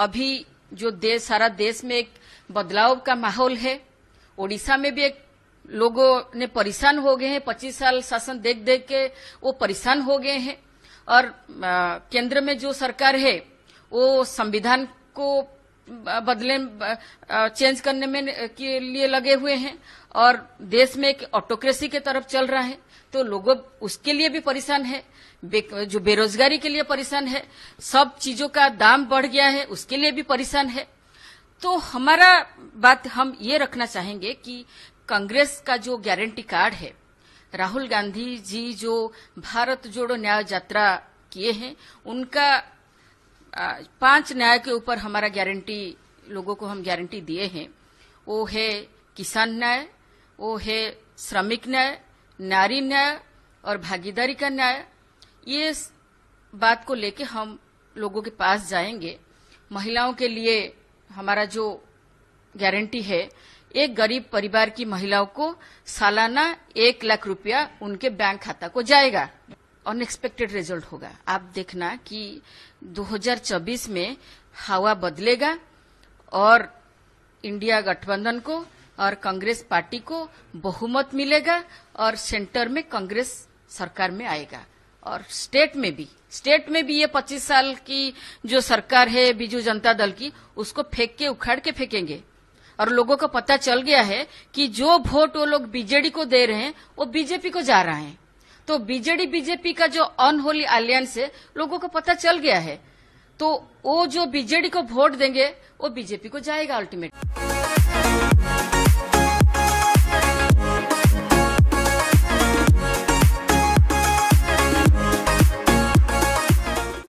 अभी जो देश सारा देश में एक बदलाव का माहौल है ओडिशा में भी एक लोगों ने परेशान हो गए हैं पच्चीस साल शासन देख देख के वो परेशान हो गए हैं और केंद्र में जो सरकार है वो संविधान को बदले चेंज करने में के लिए लगे हुए हैं और देश में एक ऑटोक्रेसी के तरफ चल रहा है तो लोगों उसके लिए भी परेशान है जो बेरोजगारी के लिए परेशान है सब चीजों का दाम बढ़ गया है उसके लिए भी परेशान है तो हमारा बात हम ये रखना चाहेंगे कि कांग्रेस का जो गारंटी कार्ड है राहुल गांधी जी जो भारत जोड़ो न्याय यात्रा किए हैं उनका पांच न्याय के ऊपर हमारा गारंटी लोगों को हम गारंटी दिए हैं वो है किसान न्याय वो है श्रमिक न्याय नारी न्याय और भागीदारी का न्याय ये बात को लेके हम लोगों के पास जाएंगे महिलाओं के लिए हमारा जो गारंटी है एक गरीब परिवार की महिलाओं को सालाना एक लाख रुपया उनके बैंक खाता को जाएगा अनएक्सपेक्टेड रिजल्ट होगा आप देखना कि 2024 में हवा बदलेगा और इंडिया गठबंधन को और कांग्रेस पार्टी को बहुमत मिलेगा और सेंटर में कांग्रेस सरकार में आएगा और स्टेट में भी स्टेट में भी ये 25 साल की जो सरकार है बीजू जनता दल की उसको फेंक के उखाड़ के फेंकेंगे और लोगों को पता चल गया है कि जो वोट वो लोग बीजेडी को दे रहे हैं वो बीजेपी को जा रहा है तो बीजेडी बीजेपी का जो अनहोली अलियंस है लोगों को पता चल गया है तो वो जो बीजेडी को वोट देंगे वो बीजेपी को जाएगा अल्टीमेटली